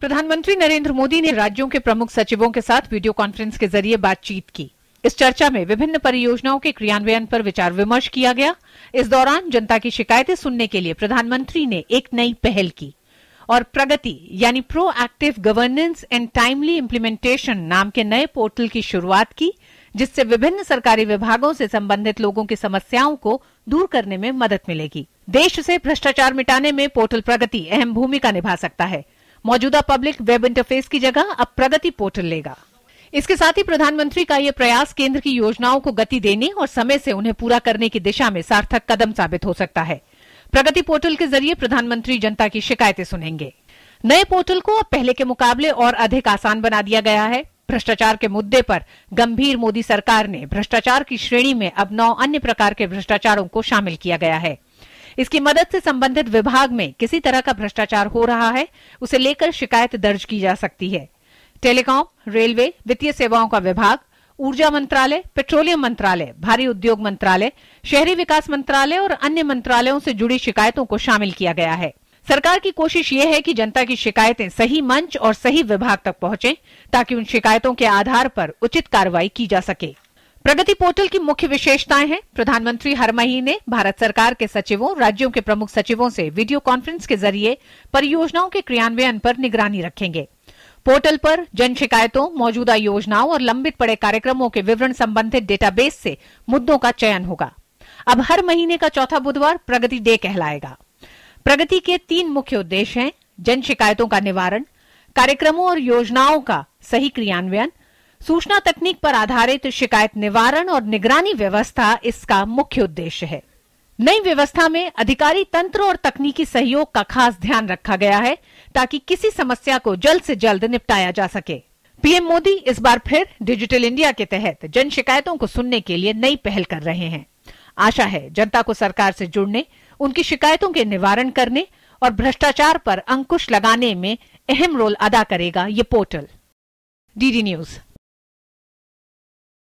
प्रधानमंत्री नरेंद्र मोदी ने राज्यों के प्रमुख सचिवों के साथ वीडियो कॉन्फ्रेंस के जरिए बातचीत की इस चर्चा में विभिन्न परियोजनाओं के क्रियान्वयन पर विचार विमर्श किया गया इस दौरान जनता की शिकायतें सुनने के लिए प्रधानमंत्री ने एक नई पहल की और प्रगति यानी proactive governance and timely implementation नाम के नए पोर्टल की शुरुआत की जिससे विभिन्न सरकारी विभागों से संबंधित लोगों की समस्याओं को दूर करने में मदद मिलेगी देश से भ्रष्टाचार मिटाने में पोर्टल प्रगति अहम भूमिका निभा सकता है मौजूदा पब्लिक वेब इंटरफेस की जगह अब प्रगति पोर्टल लेगा इसके साथ ही प्रधानमंत्री का यह प्रयास केंद्र की योजनाओं को गति देने और समय से उन्हें पूरा करने की दिशा में सार्थक कदम साबित हो सकता है प्रगति पोर्टल के जरिए प्रधानमंत्री जनता की शिकायतें सुनेंगे नए पोर्टल को अब पहले के मुकाबले और अधिक आसान बना दिया गया है भ्रष्टाचार के मुद्दे पर गंभीर मोदी सरकार ने भ्रष्टाचार की श्रेणी में अब नौ अन्य प्रकार के भ्रष्टाचारों को शामिल किया गया है इसकी मदद से संबंधित विभाग में किसी तरह का भ्रष्टाचार हो रहा है उसे लेकर शिकायत दर्ज की जा सकती है टेलीकॉम रेलवे वित्तीय सेवाओं का विभाग ऊर्जा मंत्रालय पेट्रोलियम मंत्रालय भारी उद्योग मंत्रालय शहरी विकास मंत्रालय और अन्य मंत्रालयों से जुड़ी शिकायतों को शामिल किया गया है सरकार की कोशिश ये है कि जनता की शिकायतें सही मंच और सही विभाग तक पहुंचे ताकि उन शिकायतों के आधार पर उचित कार्रवाई की जा सके प्रगति पोर्टल की मुख्य विशेषताएं हैं प्रधानमंत्री हर महीने भारत सरकार के सचिवों राज्यों के प्रमुख सचिवों से वीडियो कॉन्फ्रेंस के जरिए परियोजनाओं के क्रियान्वयन पर निगरानी रखेंगे पोर्टल पर जन शिकायतों मौजूदा योजनाओं और लंबित पड़े कार्यक्रमों के विवरण संबंधित डेटाबेस से मुद्दों का चयन होगा अब हर महीने का चौथा बुधवार प्रगति डे कहलाएगा प्रगति के तीन मुख्य उद्देश्य हैं जन शिकायतों का निवारण कार्यक्रमों और योजनाओं का सही क्रियान्वयन सूचना तकनीक पर आधारित शिकायत निवारण और निगरानी व्यवस्था इसका मुख्य उद्देश्य है नई व्यवस्था में अधिकारी तंत्र और तकनीकी सहयोग का खास ध्यान रखा गया है ताकि किसी समस्या को जल्द से जल्द निपटाया जा सके पीएम मोदी इस बार फिर डिजिटल इंडिया के तहत जन शिकायतों को सुनने के लिए नई पहल कर रहे हैं आशा है जनता को सरकार से जुड़ने उनकी शिकायतों के निवारण करने और भ्रष्टाचार पर अंकुश लगाने में अहम रोल अदा करेगा ये पोर्टल डीडी न्यूज़